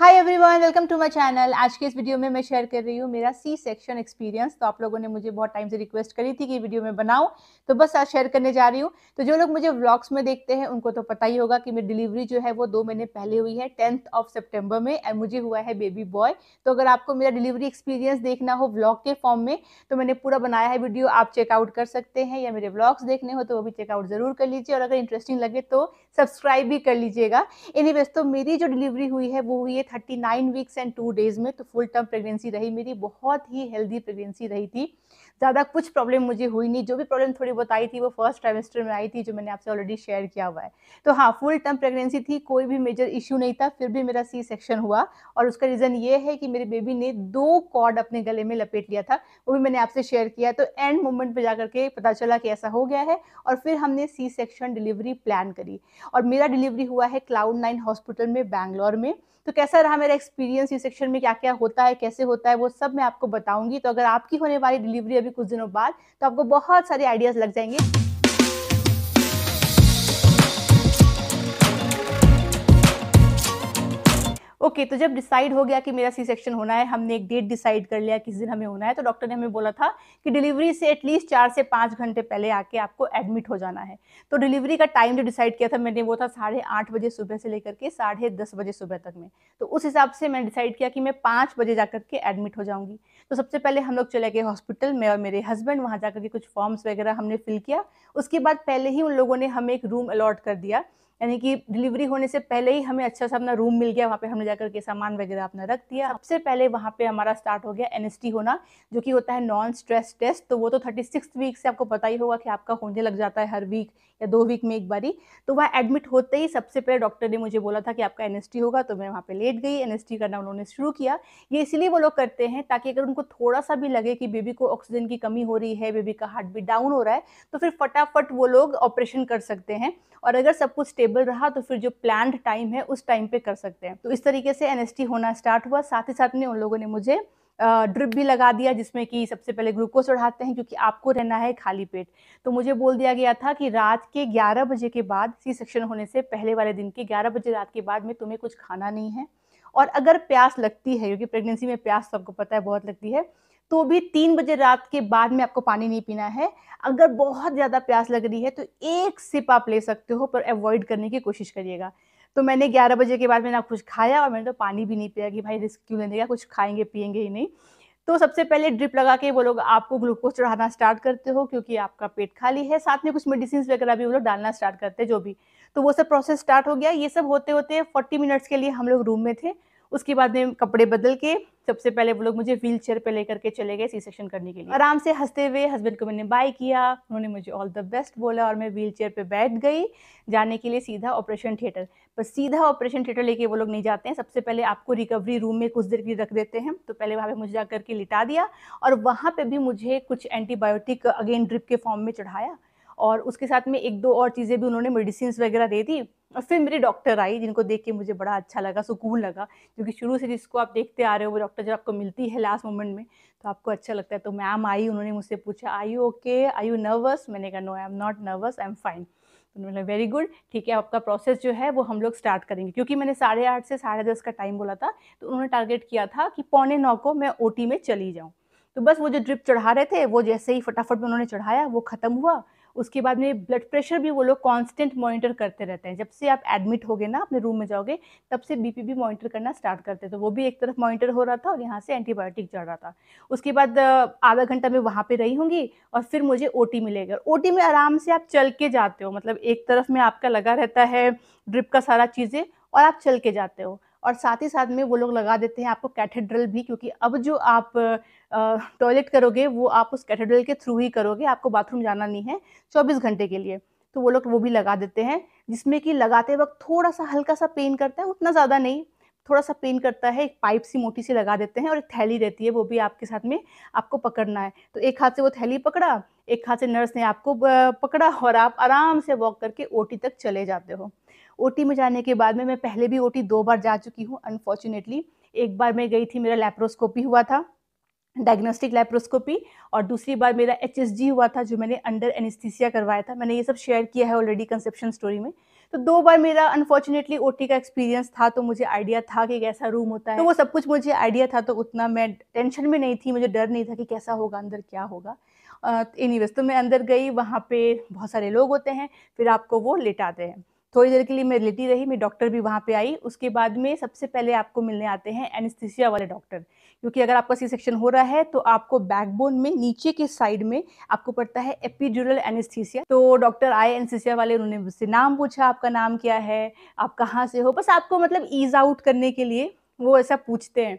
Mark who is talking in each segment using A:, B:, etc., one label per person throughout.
A: Hi everyone welcome to my channel आज के इस वीडियो में मैं शेयर कर रही हूँ मेरा सी सेक्शन एक्सपीरियंस तो आप लोगों ने मुझे बहुत टाइम से रिक्वेस्ट करी थी कि वीडियो में बनाऊं तो बस आज शेयर करने जा रही हूँ तो जो लोग मुझे व्लॉग्स में देखते हैं उनको तो पता ही होगा कि मेरी डिलीवरी जो है वो दो महीने पहले हुई है टेंथ ऑफ सेप्टेम्बर में एंड मुझे हुआ है बेबी बॉय तो अगर आपको मेरा डिलीवरी एक्सपीरियंस देखना हो ब्लॉग के फॉर्म में तो मैंने पूरा बनाया है वीडियो आप चेकआउट कर सकते हैं या मेरे ब्लॉग्स देखने हो तो वो भी चेकआउट ज़रूर कर लीजिए और अगर इंटरेस्टिंग लगे तो सब्सक्राइब भी कर लीजिएगा एनी तो मेरी जो डिलीवरी हुई है वो हुई है thirty nine weeks and two days में तो फुल टर्म प्रेगनेंसी रही मेरी बहुत ही हेल्दी प्रेगनेंसी रही थी ज़्यादा कुछ प्रॉब्लम मुझे हुई नहीं जो भी प्रॉब्लम थोड़ी बहुत आई थी वो फर्स्ट ट्राइमेस्टर में आई थी जो मैंने आपसे ऑलरेडी शेयर किया हुआ है तो हाँ फुल टर्म प्रेगनेंसी थी कोई भी मेजर इशू नहीं था फिर भी मेरा सी सेक्शन हुआ और उसका रीज़न ये है कि मेरे बेबी ने दो कॉर्ड अपने गले में लपेट लिया था वो भी मैंने आपसे शेयर किया तो एंड मोमेंट पर जाकर के पता चला कि ऐसा हो गया है और फिर हमने सी सेक्शन डिलीवरी प्लान करी और मेरा डिलीवरी हुआ है क्लाउड नाइन हॉस्पिटल में बैंगलोर में तो कैसा रहा मेरा एक्सपीरियंस सी सेक्शन में क्या क्या होता है कैसे होता है वो सब मैं आपको बताऊंगी तो अगर आपकी होने वाली डिलीवरी अभी अभी कुछ दिनों बाद तो आपको बहुत सारे आइडियाज लग जाएंगे ओके okay, तो जब डिसाइड हो गया कि मेरा सी सेक्शन होना है हमने एक डेट डिसाइड कर लिया किस दिन हमें होना है तो डॉक्टर ने हमें बोला था कि डिलीवरी से एटलीस्ट चार से पाँच घंटे पहले आके आपको एडमिट हो जाना है तो डिलीवरी का टाइम जो डिसाइड किया था मैंने वो था साढ़े आठ बजे सुबह से लेकर के साढ़े दस बजे सुबह तक में तो उस हिसाब से मैंने डिसाइड किया कि मैं पाँच बजे जा के एडमिट हो जाऊँगी तो सबसे पहले हम लोग चले गए हॉस्पिटल मैं और मेरे हस्बैंड वहाँ जा के कुछ फॉर्म्स वगैरह हमने फिल किया उसके बाद पहले ही उन लोगों ने हमें एक रूम अलॉट कर दिया यानी कि डिलीवरी होने से पहले ही हमें अच्छा सा अपना रूम मिल गया वहाँ पे हमने जाकर के सामान वगैरह अपना रख दिया सबसे पहले वहाँ पे हमारा स्टार्ट हो गया एनएसटी होना जो कि होता है नॉन स्ट्रेस टेस्ट तो वो तो थर्टी सिक्स वीक से आपको पता ही होगा कि आपका होने लग जाता है हर वीक या दो वीक में एक बारी तो वह एडमिट होते ही सबसे पहले डॉक्टर ने मुझे बोला था कि आपका एन होगा तो मैं वहाँ पर लेट गई एन करना उन्होंने शुरू किया ये इसलिए वो लोग करते हैं ताकि अगर उनको थोड़ा सा भी लगे कि बेबी को ऑक्सीजन की कमी हो रही है बेबी का हार्ट बीट डाउन हो रहा है तो फिर फटाफट वो लोग ऑपरेशन कर सकते हैं और अगर सब कुछ अवेलेबल रहा तो फिर जो प्लान टाइम है उस टाइम पे कर सकते हैं तो इस तरीके से एन होना स्टार्ट हुआ साथ ही साथ में उन लोगों ने मुझे ड्रिप भी लगा दिया जिसमें कि सबसे पहले ग्लूकोज चढ़ाते हैं क्योंकि आपको रहना है खाली पेट तो मुझे बोल दिया गया था कि रात के 11 बजे के बाद सी सेक्शन होने से पहले वाले दिन के 11 बजे रात के बाद में तुम्हें कुछ खाना नहीं है और अगर प्यास लगती है क्योंकि प्रेगनेंसी में प्यास सबको तो पता है बहुत लगती है तो भी तीन बजे रात के बाद में आपको पानी नहीं पीना है अगर बहुत ज़्यादा प्यास लग रही है तो एक सिप आप ले सकते हो पर अवॉइड करने की कोशिश करिएगा तो मैंने 11 बजे के बाद मैंने ना कुछ खाया और मैंने तो पानी भी नहीं पिया कि भाई रिस्क क्यों लेने का कुछ खाएंगे पियेंगे ही नहीं तो सबसे पहले ड्रिप लगा के वो लोग आपको ग्लूकोज चढ़ाना स्टार्ट करते हो क्योंकि आपका पेट खाली है साथ में कुछ मेडिसिन वगैरह भी वो लोग डालना स्टार्ट करते हैं जो भी तो वो सब प्रोसेस स्टार्ट हो गया ये सब होते होते 40 मिनट्स के लिए हम लोग रूम में थे उसके बाद में कपड़े बदल के सबसे पहले वो लोग मुझे व्हील चेयर पर लेकर के चले गए सी सेक्शन करने के लिए आराम से हंसते हुए हस्बैंड को मैंने बाय किया उन्होंने मुझे ऑल द बेस्ट बोला और मैं व्हील चेयर पर बैठ गई जाने के लिए सीधा ऑपरेशन थिएटर पर सीधा ऑपरेशन थिएटर लेके वो लोग नहीं जाते हैं सबसे पहले आपको रिकवरी रूम में कुछ देर के लिए रख देते हैं तो पहले वहाँ पर मुझे जा करके लिटा दिया और वहाँ पर भी मुझे कुछ एंटीबायोटिक अगेन ड्रिप के फॉर्म में चढ़ाया और उसके साथ में एक दो और चीज़ें भी उन्होंने मेडिसिन वगैरह दे दी और फिर मेरी डॉक्टर आई जिनको देख के मुझे बड़ा अच्छा लगा सुकून लगा क्योंकि शुरू से जिसको आप देखते आ रहे हो वो डॉक्टर जब आपको मिलती है लास्ट मोमेंट में तो आपको अच्छा लगता है तो मैम आई उन्होंने मुझसे पूछा I you okay I you nervous मैंने कहा no I am not nervous I am fine उन्होंने वेरी गुड ठीक है आपका प्रोसेस जो है वो हम लोग स्टार्ट करेंगे क्योंकि मैंने साढ़े आठ से साढ़े दस का टाइम बोला था तो उन्होंने टारगेट किया था कि पौने नौ को मैं ओ में चली जाऊँ तो बस वो जो ड्रिप चढ़ा रहे थे वो जैसे ही फटाफट में उन्होंने चढ़ाया वो ख़त्म हुआ उसके बाद में ब्लड प्रेशर भी वो लोग कांस्टेंट मॉनिटर करते रहते हैं जब से आप एडमिट हो गए ना अपने रूम में जाओगे तब से बीपी भी मॉनिटर करना स्टार्ट करते थे तो वो भी एक तरफ मॉनिटर हो रहा था और यहाँ से एंटीबायोटिक चढ़ रहा था उसके बाद आधा घंटा मैं वहाँ पर रही होंगी और फिर मुझे ओ मिलेगा ओ में आराम से आप चल के जाते हो मतलब एक तरफ में आपका लगा रहता है ड्रिप का सारा चीज़ें और आप चल के जाते हो और साथ ही साथ में वो लोग लगा देते हैं आपको कैथेड्रल भी क्योंकि अब जो आप टॉयलेट करोगे वो आप उस कैथेड्रल के थ्रू ही करोगे आपको बाथरूम जाना नहीं है चौबीस घंटे के लिए तो वो लोग वो भी लगा देते हैं जिसमें कि लगाते वक्त थोड़ा सा हल्का सा पेन करता है उतना ज़्यादा नहीं थोड़ा सा पेन करता है एक पाइप सी मोटी सी लगा देते हैं और एक थैली रहती है वो भी आपके साथ में आपको पकड़ना है तो एक हाथ से वो थैली पकड़ा एक हाथ से नर्स ने आपको पकड़ा और आप आराम से वॉक करके ओटी तक चले जाते हो ओटी में जाने के बाद में मैं पहले भी ओटी दो बार जा चुकी हूँ अनफॉर्चुनेटली एक बार मैं गई थी मेरा लेप्रोस्कोपी हुआ था डायग्नोस्टिक लेप्रोस्कोपी और दूसरी बार मेरा एच हुआ था जो मैंने अंडर एनिस्थीसिया करवाया था मैंने ये सब शेयर किया है ऑलरेडी कंसेप्शन स्टोरी में तो दो बार मेरा अनफॉर्चुनेटली ओटी का एक्सपीरियंस था तो मुझे आइडिया था कि कैसा रूम होता है तो वो सब कुछ मुझे आइडिया था तो उतना मैं टेंशन में नहीं थी मुझे डर नहीं था कि कैसा होगा अंदर क्या होगा एनी uh, तो मैं अंदर गई वहाँ पे बहुत सारे लोग होते हैं फिर आपको वो लेटाते हैं थोड़ी देर के लिए मैं रिलेटिव रही मैं डॉक्टर भी वहाँ पे आई उसके बाद में सबसे पहले आपको मिलने आते हैं एनेस्थीसिया वाले डॉक्टर क्योंकि अगर आपका सी सेक्शन हो रहा है तो आपको बैकबोन में नीचे के साइड में आपको पड़ता है एपीड्यूरल एनेस्थीसिया तो डॉक्टर आए एनेस्थीसिया वाले उन्होंने मुझसे नाम पूछा आपका नाम क्या है आप कहाँ से हो बस आपको मतलब ईज आउट करने के लिए वो ऐसा पूछते हैं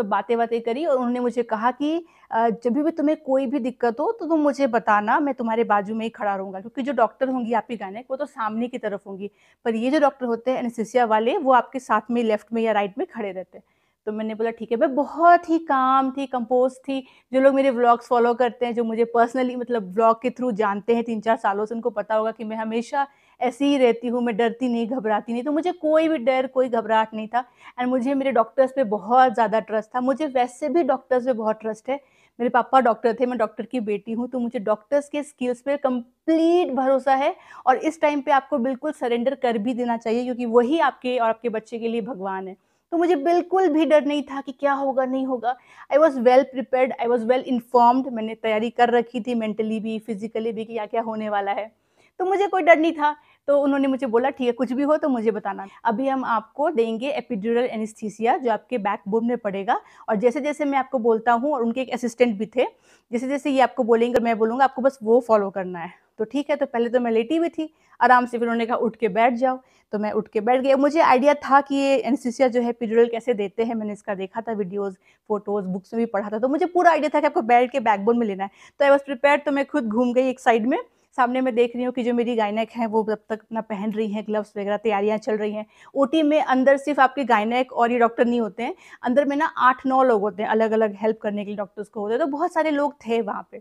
A: तो बातें बातें करी और उन्होंने मुझे कहा कि जब भी तुम्हें कोई भी दिक्कत हो तो तुम मुझे बताना मैं तुम्हारे बाजू में ही खड़ा रहूंगा क्योंकि जो डॉक्टर होंगी आपकी गायनेक वो तो सामने की तरफ होंगी पर ये जो डॉक्टर होते हैं एनेसिसिया वाले वो आपके साथ में लेफ्ट में या राइट में खड़े रहते हैं तो मैंने बोला ठीक है मैं बहुत ही काम थी कंपोज थी जो लोग मेरे व्लॉग्स फॉलो करते हैं जो मुझे पर्सनली मतलब व्लॉग के थ्रू जानते हैं तीन चार सालों से उनको पता होगा कि मैं हमेशा ऐसे ही रहती हूँ मैं डरती नहीं घबराती नहीं तो मुझे कोई भी डर कोई घबराहट नहीं था एंड मुझे मेरे डॉक्टर्स पे बहुत ज़्यादा ट्रस्ट था मुझे वैसे भी डॉक्टर्स पे बहुत ट्रस्ट है मेरे पापा डॉक्टर थे मैं डॉक्टर की बेटी हूँ तो मुझे डॉक्टर्स के स्किल्स पे कंप्लीट भरोसा है और इस टाइम पे आपको बिल्कुल सरेंडर कर भी देना चाहिए क्योंकि वही आपके और आपके बच्चे के लिए भगवान है तो मुझे बिल्कुल भी डर नहीं था कि क्या होगा नहीं होगा I was well prepared I was well informed मैंने तैयारी कर रखी थी मेंटली भी फिजिकली भी कि क्या क्या होने वाला है तो मुझे कोई डर नहीं था तो उन्होंने मुझे बोला ठीक है कुछ भी हो तो मुझे बताना अभी हम आपको देंगे एपिड्यूरल एनिस्थीसिया जो आपके बैक बोन में पड़ेगा और जैसे जैसे मैं आपको बोलता हूँ और उनके एक असिस्टेंट भी थे जैसे जैसे ये आपको बोलेंगे मैं बोलूँगा आपको बस वो फॉलो करना है तो ठीक है तो पहले तो मैं लेटी हुई थी आराम से फिर उन्होंने कहा उठ के बैठ जाओ तो मैं उठ के बैठ गई मुझे आइडिया था कि ये एनसीसिया जो है पिजुरल कैसे देते हैं मैंने इसका देखा था वीडियोस फोटोज बुक्स में भी पढ़ा था तो मुझे पूरा आइडिया था कि आपको बैठ के बैकबोन में लेना है तो आई वॉज प्रिपेयर तो मैं खुद घूम गई एक साइड में सामने मैं देख रही हूँ कि जो मेरी गायनेक है वो तब तक अपना पहन रही हैं ग्लव्स वगैरह तैयारियाँ चल रही हैं ओ में अंदर सिर्फ आपके गायनेक और ये डॉक्टर नहीं होते हैं अंदर में ना आठ नौ लोग होते हैं अलग अलग हेल्प करने के लिए डॉक्टर्स को होते हैं तो बहुत सारे लोग थे वहाँ पर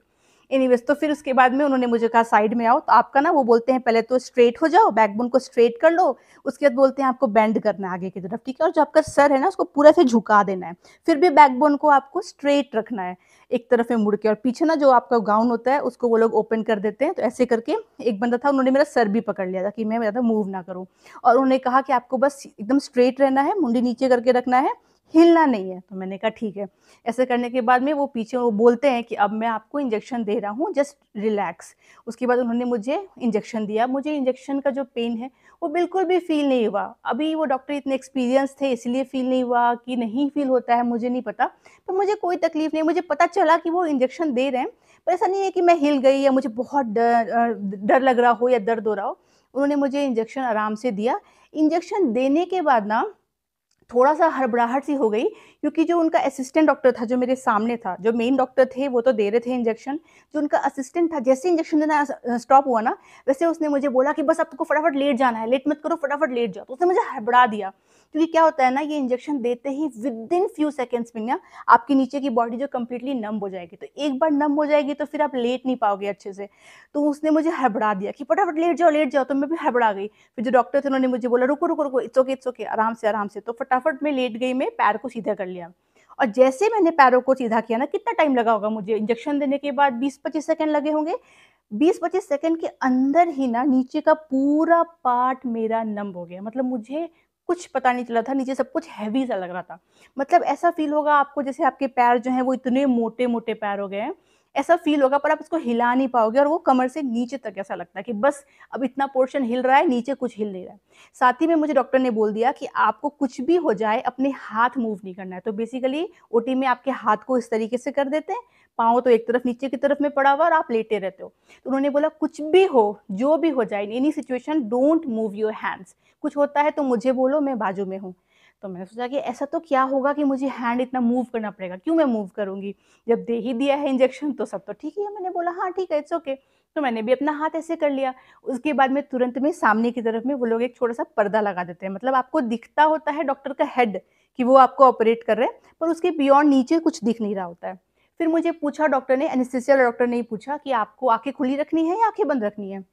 A: एनी तो फिर उसके बाद में उन्होंने मुझे कहा साइड में आओ तो आपका ना वो बोलते हैं पहले तो स्ट्रेट हो जाओ बैकबोन को स्ट्रेट कर लो उसके बाद बोलते हैं आपको बेंड करना है आगे की तरफ ठीक है और जो आपका सर है ना उसको पूरा से झुका देना है फिर भी बैकबोन को आपको स्ट्रेट रखना है एक तरफ में मुड़ के और पीछे ना जो आपका गाउन होता है उसको वो लोग ओपन कर देते हैं तो ऐसे करके एक बंदा था उन्होंने मेरा सर भी पकड़ लिया था कि मैं ज़्यादा मूव ना करूँ और उन्होंने कहा कि आपको बस एकदम स्ट्रेट रहना है मुंडी नीचे करके रखना है हिलना नहीं है तो मैंने कहा ठीक है ऐसे करने के बाद में वो पीछे वो बोलते हैं कि अब मैं आपको इंजेक्शन दे रहा हूँ जस्ट रिलैक्स उसके बाद उन्होंने मुझे इंजेक्शन दिया मुझे इंजेक्शन का जो पेन है वो बिल्कुल भी फील नहीं हुआ अभी वो डॉक्टर इतने एक्सपीरियंस थे इसलिए फील नहीं हुआ कि नहीं फील होता है मुझे नहीं पता पर मुझे कोई तकलीफ नहीं मुझे पता चला कि वो इंजेक्शन दे रहे हैं पर ऐसा नहीं है कि मैं हिल गई या मुझे बहुत डर डर लग रहा हो या दर्द हो रहा हो उन्होंने मुझे इंजेक्शन आराम से दिया इंजेक्शन देने के बाद ना थोड़ा सा हड़बड़ाहट सी हो गई क्योंकि जो उनका असिस्टेंट डॉक्टर था जो मेरे सामने था जो मेन डॉक्टर थे वो तो दे रहे थे इंजेक्शन जो उनका असिस्टेंट था जैसे इंजेक्शन देना स्टॉप हुआ ना वैसे उसने मुझे बोला कि बस आपको फटाफट लेट जाना है लेट मत करो फटाफट लेट जाओ तो उसने मुझे हड़बड़ा दिया क्योंकि क्या होता है ना ये इंजेक्शन देते ही विद इन फ्यू सेकेंड्स में ना आपके नीचे की बॉडी जो कम्प्लीटली नम हो जाएगी तो एक बार नम हो जाएगी तो फिर आप लेट नहीं पाओगे अच्छे से तो उसने मुझे हड़बड़ा दिया कि फटाफट लेट जाओ लेट जाओ तो मैं भी हड़बड़ा गई फिर जो डॉक्टर थे उन्होंने मुझे बोला रुको रुको रुको इट्स ओके इट्स ओके आराम से आराम से तो फटाफट मैं लेट गई मैं पैर को सीधा कर लिया और जैसे मैंने पैरों को सीधा किया ना कितना टाइम लगा होगा मुझे इंजेक्शन देने के बाद 20-25 सेकंड लगे होंगे 20-25 सेकंड के अंदर ही ना नीचे का पूरा पार्ट मेरा नंब हो गया मतलब मुझे कुछ पता नहीं चला था नीचे सब कुछ हैवी सा लग रहा था मतलब ऐसा फील होगा आपको जैसे आपके पैर जो हैं वो इतने मोटे मोटे पैर हो गए हैं ऐसा फील होगा पर आप उसको हिला नहीं पाओगे और वो कमर से नीचे तक ऐसा लगता है कि बस अब इतना पोर्शन हिल रहा है नीचे कुछ हिल नहीं रहा है साथ ही में मुझे डॉक्टर ने बोल दिया कि आपको कुछ भी हो जाए अपने हाथ मूव नहीं करना है तो बेसिकली ओटी में आपके हाथ को इस तरीके से कर देते हैं पाँव तो एक तरफ नीचे की तरफ में पड़ा हुआ और आप लेटे रहते हो तो उन्होंने बोला कुछ भी हो जो भी हो जाए any situation don't move your hands कुछ होता है तो मुझे बोलो मैं बाजू में हूँ तो मैंने सोचा कि ऐसा तो क्या होगा कि मुझे हैंड इतना मूव करना पड़ेगा क्यों मैं मूव करूँगी जब दे ही दिया है इंजेक्शन तो सब तो ठीक ही है मैंने बोला हाँ ठीक है इट्स ओके तो मैंने भी अपना हाथ ऐसे कर लिया उसके बाद में तुरंत में सामने की तरफ में वो लोग एक छोटा सा पर्दा लगा देते हैं मतलब आपको दिखता होता है डॉक्टर का हेड कि वो आपको ऑपरेट कर रहे हैं पर उसके बियॉन्ड नीचे कुछ दिख नहीं रहा होता है फिर मुझे पूछा डॉक्टर ने एनेस्थेसिया डॉक्टर ने पूछा कि आपको आंखें खुली रखनी है या आंखें बंद रखनी है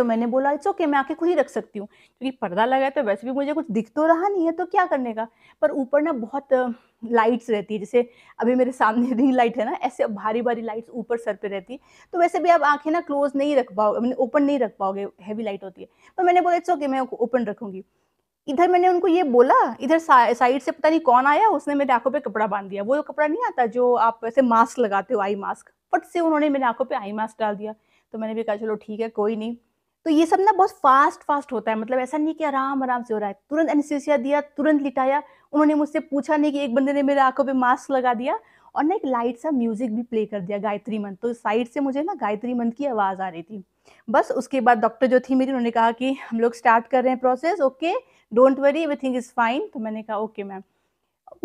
A: तो मैंने बोला इट्स ओके मैं आंखें खुली रख सकती हूँ क्योंकि पर्दा लगा है तो वैसे भी मुझे कुछ दिख तो रहा नहीं है तो क्या करने का पर ऊपर ना बहुत लाइट्स रहती है जैसे अभी मेरे सामने रिंग लाइट है ना ऐसे भारी भारी लाइट्स ऊपर सर पे रहती है तो वैसे भी आप आंखें ना क्लोज नहीं रख पाओगे मैंने ओपन नहीं रख पाओगे हैवी लाइट होती है पर तो मैंने बोला इट्स ओके मैं ओपन रखूँगी इधर मैंने उनको ये बोला इधर सा, साइड से पता नहीं कौन आया उसने मेरे आंखों पे कपड़ा बांध दिया वो तो कपड़ा नहीं आता जो आप वैसे मास्क लगाते हो आई मास्क फट से उन्होंने मेरे आंखों पे आई मास्क डाल दिया तो मैंने भी कहा चलो ठीक है कोई नहीं तो ये सब ना बहुत फास्ट फास्ट होता है मतलब ऐसा नहीं कि आराम आराम से हो रहा है तुरंत एनेस्थीसिया दिया तुरंत लिटाया उन्होंने मुझसे पूछा नहीं कि एक बंदे ने मेरे आंखों पे मास्क लगा दिया और ना एक लाइट सा म्यूजिक भी प्ले कर दिया गायत्री मंत्र तो साइड से मुझे ना गायत्री मंत्र की आवाज़ आ रही थी बस उसके बाद डॉक्टर जो थी मेरी उन्होंने कहा कि हम लोग स्टार्ट कर रहे हैं process okay don't worry everything is fine तो मैंने कहा ओके मैम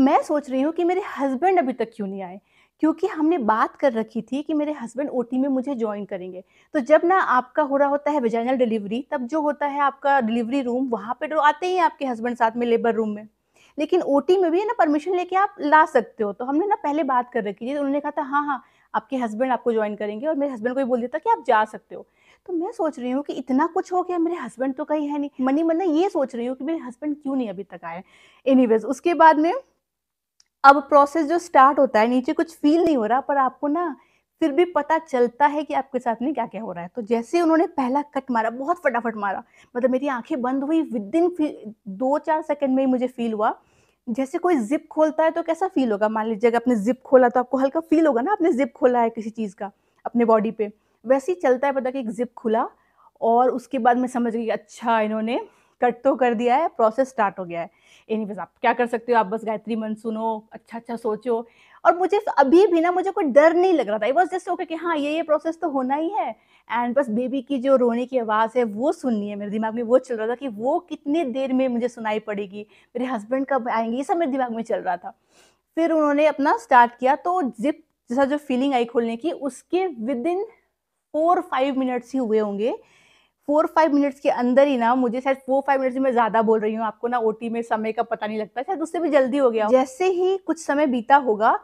A: मैं सोच रही हूँ कि मेरे हस्बैंड अभी तक क्यों नहीं आए क्योंकि हमने बात कर रखी थी कि मेरे हस्बैंड ओटी में मुझे ज्वाइन करेंगे तो जब ना आपका हो रहा होता है वेजाइनल डिलीवरी तब जो होता है आपका डिलीवरी रूम वहाँ पे तो आते ही आपके हस्बैंड साथ में लेबर रूम में लेकिन ओटी में भी है ना परमिशन लेके आप ला सकते हो तो हमने ना पहले बात कर रखी थी तो उन्होंने कहा था हाँ हाँ आपके हस्बैंड आपको ज्वाइन करेंगे और मेरे हस्बैंड को भी बोल दिया था कि आप जा सकते हो तो मैं सोच रही हूँ कि इतना कुछ हो गया मेरे हस्बैंड तो कहीं है नहीं मनी मन ये सोच रही हूँ कि मेरे हस्बैंड क्यों नहीं अभी तक आए एनी उसके बाद में अब प्रोसेस जो स्टार्ट होता है नीचे कुछ फील नहीं हो रहा पर आपको ना फिर भी पता चलता है कि आपके साथ में क्या क्या हो रहा है तो जैसे उन्होंने पहला कट मारा बहुत फटाफट मारा मतलब मेरी आंखें बंद हुई विद इन दो चार सेकंड में ही मुझे फील हुआ जैसे कोई जिप खोलता है तो कैसा फील होगा मान लीजिए आपने जिप खोला तो आपको हल्का फील होगा ना आपने जिप खोला है किसी चीज़ का अपने बॉडी पे वैसे ही चलता है पता कि एक जिप खुला और उसके बाद मैं समझ गई अच्छा इन्होंने कट तो कर दिया है प्रोसेस स्टार्ट हो गया है एनीवेज आप क्या कर सकते हो आप बस गायत्री मन सुनो अच्छा अच्छा सोचो और मुझे अभी भी ना मुझे कोई डर नहीं लग रहा था आई वॉज जस्ट ओके कि हाँ ये ये प्रोसेस तो होना ही है एंड बस बेबी की जो रोने की आवाज़ है वो सुननी है मेरे दिमाग में वो चल रहा था कि वो कितने देर में मुझे सुनाई पड़ेगी मेरे हस्बैंड कब आएंगे ये सब मेरे दिमाग में चल रहा था फिर उन्होंने अपना स्टार्ट किया तो जिप जैसा जो फीलिंग आई खोलने की उसके within four five minutes ही हुए होंगे फोर फाइव मिनट्स के अंदर ही ना मुझे शायद फोर फाइव मिनट्स में ज़्यादा बोल रही हूँ आपको ना ओटी में समय का पता नहीं लगता शायद उससे भी जल्दी हो गया जैसे ही कुछ समय बीता होगा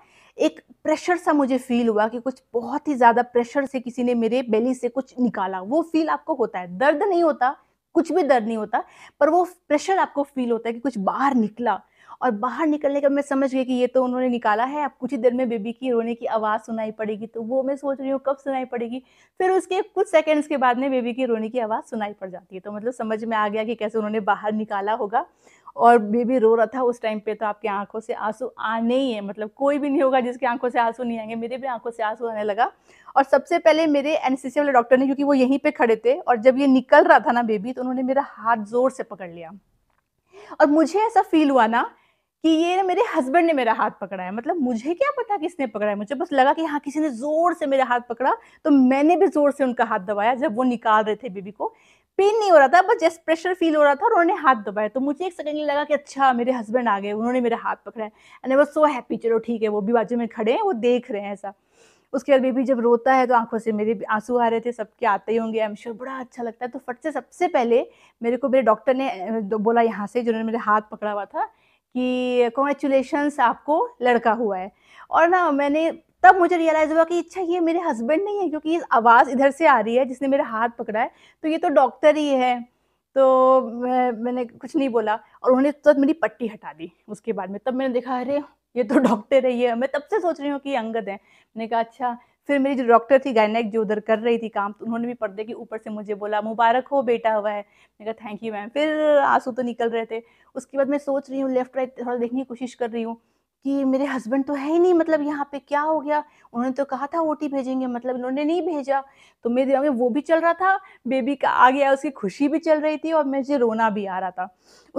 A: एक प्रेशर सा मुझे फील हुआ कि कुछ बहुत ही ज़्यादा प्रेशर से किसी ने मेरे बेली से कुछ निकाला वो फील आपको होता है दर्द नहीं होता कुछ भी दर्द नहीं होता पर वो प्रेशर आपको फील होता है कि कुछ बाहर निकला और बाहर निकलने का मैं समझ गई कि ये तो उन्होंने निकाला है अब कुछ ही देर में बेबी की रोने की आवाज़ सुनाई पड़ेगी तो वो मैं सोच रही हूँ कब सुनाई पड़ेगी फिर उसके कुछ सेकेंड्स के बाद में बेबी की रोने की आवाज़ सुनाई पड़ जाती है तो मतलब समझ में आ गया कि कैसे उन्होंने बाहर निकाला होगा और बेबी रो रहा था उस टाइम पे तो आपकी आंखों से आंसू आने ही है मतलब कोई भी नहीं होगा जिसकी आंखों से आंसू नहीं आएंगे मेरे भी आंखों से आंसू आने लगा और सबसे पहले मेरे एनसीसी वाले डॉक्टर ने क्योंकि वो यहीं पे खड़े थे और जब ये निकल रहा था ना बेबी तो उन्होंने मेरा हाथ जोर से पकड़ लिया और मुझे ऐसा फील हुआ ना कि ये मेरे हस्बैंड ने मेरा हाथ पकड़ा है मतलब मुझे क्या पता किसने पकड़ा है मुझे बस लगा कि हाँ किसी ने जोर से मेरा हाथ पकड़ा तो मैंने भी जोर से उनका हाथ दबाया जब वो निकाल रहे थे बेबी को पेन नहीं हो रहा था बस जस्ट प्रेशर फील हो रहा था और उन्होंने हाथ दबाया तो मुझे एक सेकंड लगा कि अच्छा मेरे हस्बैंड आ गए उन्होंने मेरा हाथ पकड़ा है एंड वो सो हैप्पी चलो ठीक है वो भी बाजू में खड़े हैं वो देख रहे हैं ऐसा उसके बाद बेबी जब रोता है तो आंखों से मेरे आंसू आ रहे थे सबके आते ही होंगे आई एम श्योर बड़ा अच्छा लगता है तो फट से सबसे पहले मेरे को मेरे डॉक्टर ने बोला यहाँ से जिन्होंने मेरे हाथ पकड़ा हुआ था कि कॉन्ग्रेचुलेशन आपको लड़का हुआ है और ना मैंने तब मुझे रियलाइज़ हुआ कि अच्छा ये मेरे हस्बैंड नहीं है क्योंकि ये आवाज़ इधर से आ रही है जिसने मेरा हाथ पकड़ा है तो ये तो डॉक्टर ही है तो मैं, मैंने कुछ नहीं बोला और उन्होंने तुरंत मेरी पट्टी हटा दी उसके बाद में तब मैंने देखा अरे ये तो डॉक्टर ही है मैं तब से सोच रही हूँ कि अंगद है मैंने कहा अच्छा फिर मेरी जो डॉक्टर थी गायनेक जो उधर कर रही थी काम तो उन्होंने भी पर्दे के ऊपर से मुझे बोला मुबारक हो बेटा हुआ है मैंने कहा थैंक यू मैम फिर आंसू तो निकल रहे थे उसके बाद मैं सोच रही हूँ लेफ्ट राइट थोड़ा देखने की कोशिश कर रही हूँ कि मेरे हस्बैंड तो है ही नहीं मतलब यहाँ पे क्या हो गया उन्होंने तो कहा था ओटी भेजेंगे मतलब इन्होंने नहीं भेजा तो मेरे दिमाग में वो भी चल रहा था बेबी का आ गया उसकी खुशी भी चल रही थी और मुझे रोना भी आ रहा था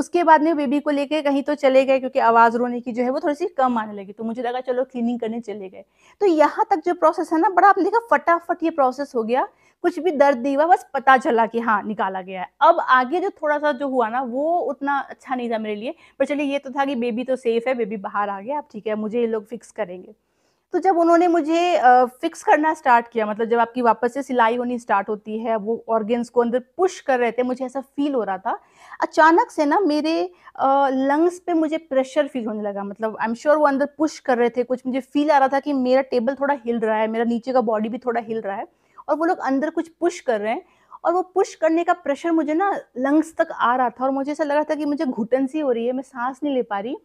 A: उसके बाद में बेबी को लेके कहीं तो चले गए क्योंकि आवाज़ रोने की जो है वो थोड़ी सी कम आने लगी तो मुझे लगा चलो क्लीनिंग करने चले गए तो यहाँ तक जो प्रोसेस है ना बड़ा आपने देखा फटाफट ये प्रोसेस हो गया कुछ भी दर्द नहीं हुआ बस पता चला कि हाँ निकाला गया है अब आगे जो थोड़ा सा जो हुआ ना वो उतना अच्छा नहीं था मेरे लिए पर चलिए ये तो था कि बेबी तो सेफ है बेबी बाहर आ गया अब ठीक है मुझे ये लोग फिक्स करेंगे तो जब उन्होंने मुझे फिक्स करना स्टार्ट किया मतलब जब आपकी वापस से सिलाई होनी स्टार्ट होती है वो ऑर्गेन्स को अंदर पुश कर रहे थे मुझे ऐसा फील हो रहा था अचानक से ना मेरे लंग्स पे मुझे प्रेशर फील होने लगा मतलब आई एम श्योर वो अंदर पुश कर रहे थे कुछ मुझे फील आ रहा था कि मेरा टेबल थोड़ा हिल रहा है मेरा नीचे का बॉडी भी थोड़ा हिल रहा है और वो लोग अंदर कुछ पुश कर रहे हैं और वो पुश करने का प्रेशर मुझे ना लंग्स तक आ रहा था और मुझे ऐसा लग रहा था कि मुझे घुटन सी हो रही है मैं सांस नहीं ले पा रही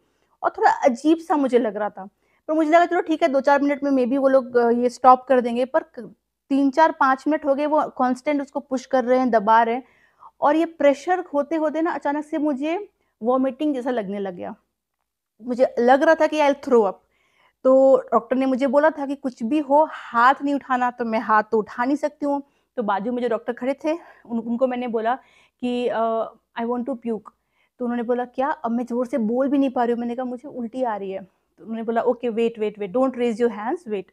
A: और थोड़ा अजीब सा मुझे लग रहा था पर मुझे लगा चलो ठीक है दो चार मिनट में मे बी वो लोग ये स्टॉप कर देंगे पर तीन चार पाँच मिनट हो गए वो कॉन्स्टेंट उसको पुश कर रहे हैं दबा रहे हैं और ये प्रेशर होते होते ना अचानक से मुझे वॉमिटिंग जैसा लगने लग गया मुझे लग रहा था कि आई थ्रो अप तो डॉक्टर ने मुझे बोला था कि कुछ भी हो हाथ नहीं उठाना तो मैं हाथ तो उठा नहीं सकती हूँ तो बाजू में जो डॉक्टर खड़े थे उन, उनको मैंने बोला कि आई वॉन्ट टू प्यूक तो उन्होंने बोला क्या अब मैं ज़ोर से बोल भी नहीं पा रही हूँ मैंने कहा मुझे उल्टी आ रही है तो उन्होंने बोला okay wait wait wait don't raise your hands wait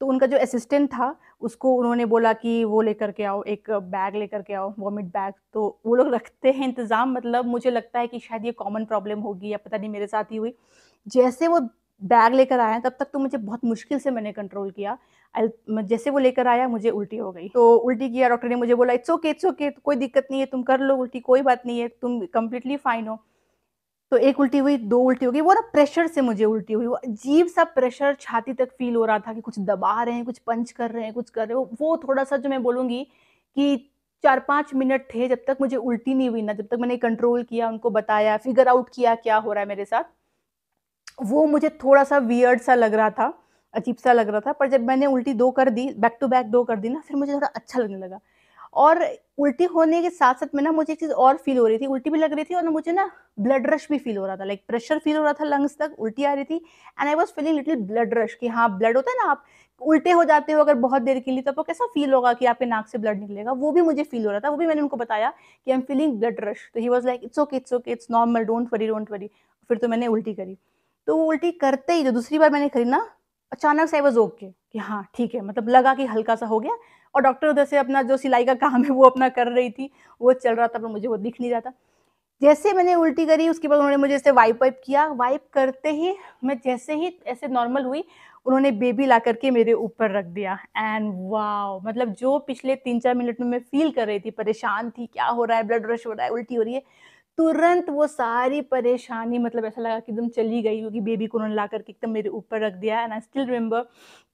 A: तो उनका जो असिस्टेंट था उसको उन्होंने बोला कि वो लेकर के आओ एक बैग लेकर के आओ वॉमिट बैग तो वो लोग रखते हैं इंतज़ाम मतलब मुझे लगता है कि शायद ये कॉमन प्रॉब्लम होगी या पता नहीं मेरे साथ ही हुई जैसे वो बैग लेकर आया तब तक तो मुझे बहुत मुश्किल से मैंने कंट्रोल किया जैसे वो लेकर आया मुझे उल्टी हो गई तो उल्टी किया डॉक्टर ने मुझे बोला इट्स ओके इट्स ओके कोई दिक्कत नहीं है तुम कर लो उल्टी कोई बात नहीं है तुम कम्प्लीटली फाइन हो तो एक उल्टी हुई दो उल्टी हो गई वो ना प्रेशर से मुझे उल्टी हुई वो अजीब सा प्रेशर छाती तक फील हो रहा था कि कुछ दबा रहे हैं कुछ पंच कर रहे हैं कुछ कर रहे हो वो थोड़ा सा जो मैं बोलूँगी कि चार पाँच मिनट थे जब तक मुझे उल्टी नहीं हुई ना जब तक मैंने कंट्रोल किया उनको बताया फिगर आउट किया क्या हो रहा है मेरे साथ वो मुझे थोड़ा सा वियर्ड सा लग रहा था अजीब सा लग रहा था पर जब मैंने उल्टी दो कर दी बैक टू बैक दो कर दी ना फिर मुझे थोड़ा अच्छा लगने लगा और उल्टी होने के साथ साथ में ना मुझे एक चीज़ और फील हो रही थी उल्टी भी लग रही थी और मुझे ना ब्लड रश भी फील हो रहा था लाइक प्रेशर फील हो रहा था लंग्स तक उल्टी आ रही थी and I was feeling little blood rush कि हाँ ब्लड होता है ना आप उल्टे हो जाते हो अगर बहुत देर के लिए तो आपको कैसा फील होगा कि आपके नाक से ब्लड निकलेगा वो भी मुझे फील हो रहा था वो भी मैंने उनको बताया कि I am feeling blood rush तो he was like it's okay it's okay it's normal don't worry don't worry फिर तो मैंने उल्टी करी तो वो उल्टी करते ही जो दूसरी बार मैंने खरीदना अचानक से आई वॉज ओके कि हाँ ठीक है मतलब लगा कि हल्का सा हो गया और डॉक्टर उधर से अपना जो सिलाई का काम है वो अपना कर रही थी वो चल रहा था पर मुझे वो दिख नहीं रहा था जैसे मैंने उल्टी करी उसके बाद उन्होंने मुझे ऐसे वाइप वाइप किया वाइप करते ही मैं जैसे ही ऐसे नॉर्मल हुई उन्होंने बेबी ला करके मेरे ऊपर रख दिया एंड वाओ मतलब जो पिछले तीन चार मिनट में मैं फील कर रही थी परेशान थी क्या हो रहा है ब्लड रश हो रहा है उल्टी हो रही है तुरंत वो सारी परेशानी मतलब ऐसा लगा कि एकदम चली गई होगी बेबी को उन्होंने ला करके एकदम मेरे ऊपर रख दिया एंड आई स्टिल रिमेंबर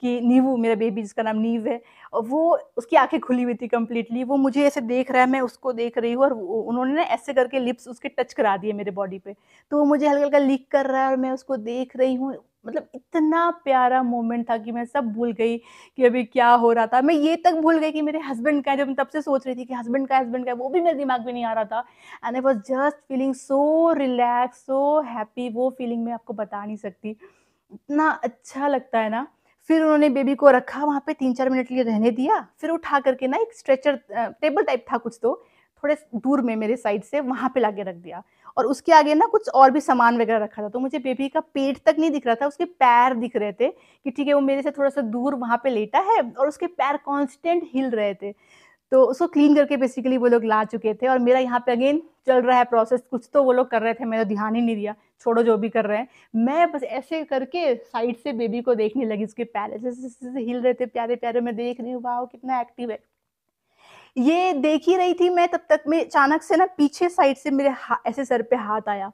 A: कि नीवू मेरा बेबी जिसका नाम नीव है और वो उसकी आंखें खुली हुई थी कम्प्लीटली वो मुझे ऐसे देख रहा है मैं उसको देख रही हूँ और उन्होंने ना ऐसे करके लिप्स उसके टच करा दिए मेरे बॉडी पे तो वो मुझे हल्का हल्का लीक कर रहा है और मैं उसको देख रही हूँ मतलब इतना प्यारा मोमेंट था कि मैं सब भूल गई कि अभी क्या हो रहा था मैं ये तक भूल गई कि मेरे हस्बैंड का है जब मैं तब से सोच रही थी कि हस्बैंड का हस्बैंड का वो भी मेरे दिमाग में नहीं आ रहा था and I was just feeling so relax so happy वो फीलिंग मैं आपको बता नहीं सकती इतना अच्छा लगता है ना फिर उन्होंने बेबी को रखा वहाँ पे तीन चार मिनट लिए रहने दिया फिर उठा करके ना एक स्ट्रेचर टेबल टाइप था कुछ तो थोड़े दूर में मेरे साइड से वहाँ पे लाके रख दिया और उसके आगे ना कुछ और भी सामान वगैरह रखा था तो मुझे बेबी का पेट तक नहीं दिख रहा था उसके पैर दिख रहे थे कि ठीक है वो मेरे से थोड़ा सा दूर वहाँ पे लेटा है और उसके पैर कॉन्स्टेंट हिल रहे थे तो उसको क्लीन करके बेसिकली वो लोग ला चुके थे और मेरा यहाँ पे अगेन चल रहा है प्रोसेस कुछ तो वो लोग कर रहे थे मैंने ध्यान ही नहीं दिया छोड़ो जो भी कर रहे हैं मैं बस ऐसे करके साइड से बेबी को देखने लगी उसके पैर ऐसे हिल रहे थे प्यारे प्यारे मैं देख रही हूँ वाह कितना एक्टिव है ये देख ही रही थी मैं तब तक मैं अचानक से ना पीछे साइड से मेरे ऐसे सर पे हाथ आया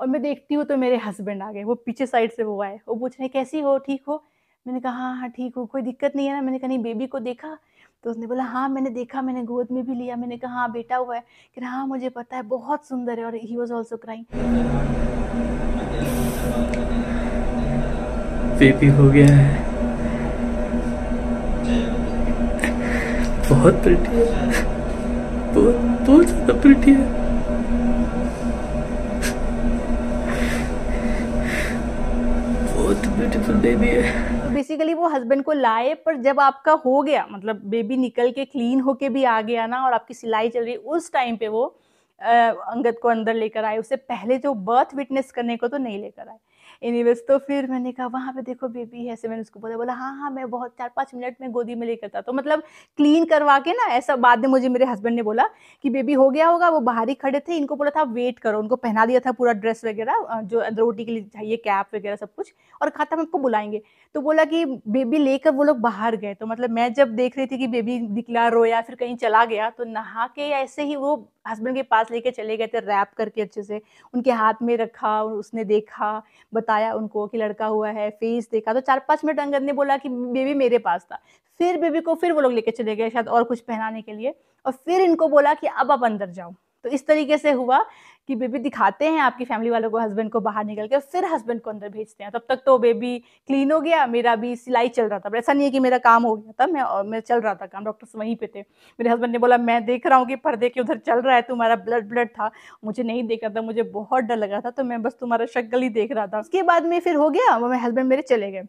A: और मैं देखती हूँ तो मेरे हस्बैंड आ गए वो पीछे साइड से वो आए वो पूछ रहे कैसी हो ठीक हो मैंने कहा हाँ हाँ ठीक हो कोई दिक्कत नहीं है ना मैंने कहा नहीं बेबी को देखा तो उसने बोला हाँ मैंने देखा मैंने गोद में भी लिया मैंने कहा हाँ बेटा हुआ है कि हाँ मुझे पता है बहुत सुंदर है और he was also crying baby हो गया है बहुत प्रिटी है बहुत बहुत ज्यादा प्रिटी है बहुत ब्यूटीफुल बेबी है बेसिकली वो हस्बैंड को लाए पर जब आपका हो गया मतलब बेबी निकल के क्लीन होके भी आ गया ना और आपकी सिलाई चल रही उस टाइम पे वो अंगत को अंदर लेकर आए उससे पहले जो बर्थ विटनेस करने को तो नहीं लेकर आए एनीवेज तो फिर मैंने कहा वहाँ पे देखो बेबी है ऐसे मैंने उसको बोला बोला हाँ हाँ मैं बहुत चार पाँच मिनट में गोदी में लेकर था तो मतलब क्लीन करवा के ना ऐसा बाद में मुझे मेरे हस्बैंड ने बोला कि बेबी हो गया होगा वो बाहर ही खड़े थे इनको बोला था वेट करो उनको पहना दिया था पूरा ड्रेस वगैरह जो रोटी के लिए चाहिए कैप वगैरह सब कुछ और था हम आपको बुलाएंगे तो बोला कि बेबी लेकर वो लोग बाहर गए तो मतलब मैं जब देख रही थी कि बेबी निकला रोया फिर कहीं चला गया तो नहा के ऐसे ही वो हस्बैंड के पास लेके चले गए थे रैप करके अच्छे से उनके हाथ में रखा और उसने देखा बताया उनको कि लड़का हुआ है फेस देखा तो चार पाँच मिनट अंगद ने बोला कि बेबी मेरे पास था फिर बेबी को फिर वो लोग लेके चले गए शायद और कुछ पहनाने के लिए और फिर इनको बोला कि अब आप अंदर जाओ तो इस तरीके से हुआ कि बेबी दिखाते हैं आपकी फैमिली वालों को हस्बैंड को बाहर निकल के फिर हस्बैंड को अंदर भेजते हैं तब तक तो बेबी क्लीन हो गया मेरा भी सिलाई चल रहा था ऐसा नहीं है कि मेरा काम हो गया था मैं और मैं चल रहा था काम डॉक्टर्स वहीं पे थे मेरे हस्बैंड ने बोला मैं देख रहा हूँ कि पर्दे के उधर चल रहा है तुम्हारा ब्लड ब्लड था मुझे नहीं देख रहा था मुझे बहुत डर लग रहा था तो मैं बस तुम्हारा शक्ल ही देख रहा था उसके बाद में फिर हो गया वो मेरे हस्बैंड मेरे चले गए